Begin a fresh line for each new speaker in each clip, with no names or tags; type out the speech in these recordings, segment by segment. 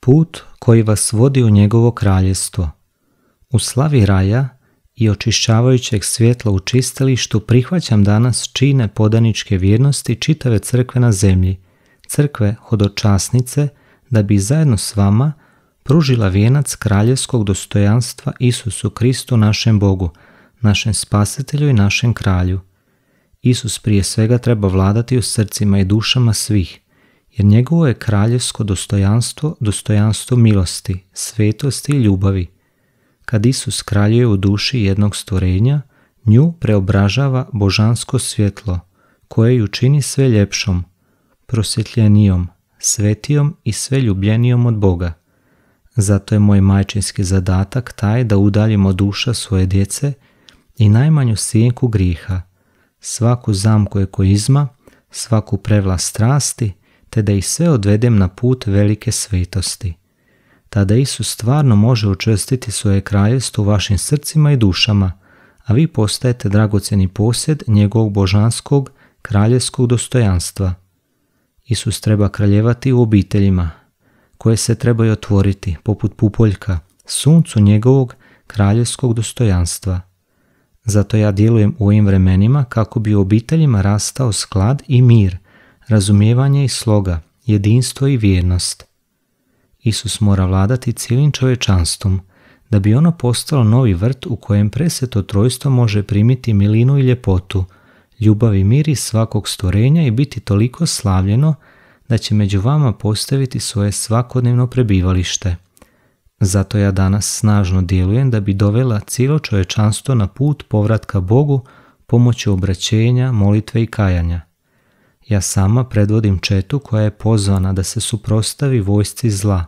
put koji vas vodi u njegovo kraljestvo. U slavi raja i očišćavajućeg svjetla u čistilištu prihvaćam danas čine podaničke vjernosti čitave crkve na zemlji, crkve hodočasnice, da bi zajedno s vama pružila vijenac kraljevskog dostojanstva Isusu Kristu našem Bogu, našem spasitelju i našem kralju. Isus prije svega treba vladati u srcima i dušama svih – jer njegovo je kraljevsko dostojanstvo dostojanstvo milosti, svetosti i ljubavi. Kad Isus kraljuje u duši jednog stvorenja, nju preobražava božansko svjetlo, koje ju čini sve ljepšom, prosvjetljenijom, svetijom i sve ljubljenijom od Boga. Zato je moj majčinski zadatak taj da udaljimo duša svoje djece i najmanju sjenku griha, svaku zamku ekoizma, svaku prevlast strasti, te da ih sve odvedem na put velike svetosti. Tada Isus stvarno može učestiti svoje kraljevstvo u vašim srcima i dušama, a vi postajete dragoceni posjed njegovog božanskog, kraljevskog dostojanstva. Isus treba kraljevati u obiteljima, koje se trebaju otvoriti, poput pupoljka, suncu njegovog kraljevskog dostojanstva. Zato ja djelujem u ovim vremenima kako bi u obiteljima rastao sklad i mir – razumijevanje i sloga, jedinstvo i vjernost. Isus mora vladati cijelim čovječanstvom, da bi ono postalo novi vrt u kojem preseto trojstvo može primiti milinu i ljepotu, ljubav i miri svakog stvorenja i biti toliko slavljeno da će među vama postaviti svoje svakodnevno prebivalište. Zato ja danas snažno djelujem da bi dovela cijelo čovječanstvo na put povratka Bogu pomoću obraćenja, molitve i kajanja – ja sama predvodim četu koja je pozvana da se suprostavi vojsci zla,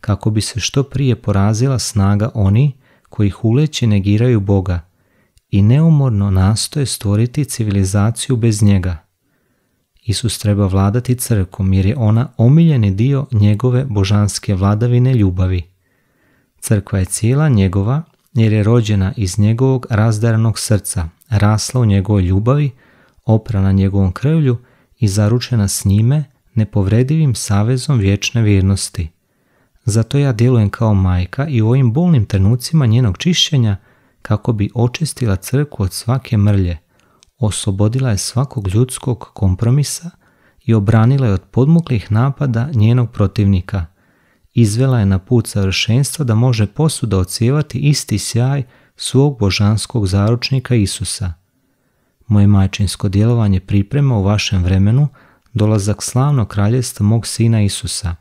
kako bi se što prije porazila snaga oni koji huleći negiraju Boga i neumorno nastoje stvoriti civilizaciju bez njega. Isus treba vladati crkom jer je ona omiljeni dio njegove božanske vladavine ljubavi. Crkva je cijela njegova jer je rođena iz njegovog razdaranog srca, rasla u njegovoj ljubavi, oprana njegovom krvlju i zaručena s njime nepovredivim savezom vječne vjernosti. Zato ja djelujem kao majka i u ovim bolnim trenucima njenog čišćenja kako bi očistila crkvu od svake mrlje, oslobodila je svakog ljudskog kompromisa i obranila je od podmuklih napada njenog protivnika. Izvela je na put savršenstva da može posuda ocijevati isti sjaj svog božanskog zaručnika Isusa – moje majčinsko djelovanje priprema u vašem vremenu dolazak slavnog kraljestva mog sina Isusa.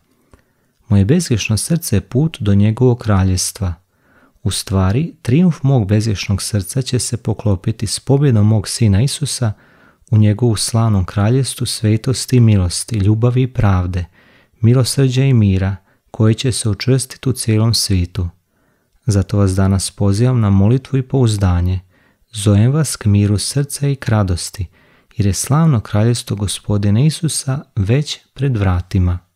Moje bezgrešno srce je put do njegovog kraljestva. U stvari, trijumf mog bezvješnog srca će se poklopiti s pobjedom mog sina Isusa u njegovu slavnom kraljestvu svetosti i milosti, ljubavi i pravde, milosrđa i mira, koje će se učvrstiti u cijelom svitu. Zato vas danas pozivam na molitvu i pouzdanje – zovem vas k miru srca i k radosti, jer je slavno kraljevstvo gospodine Isusa već pred vratima.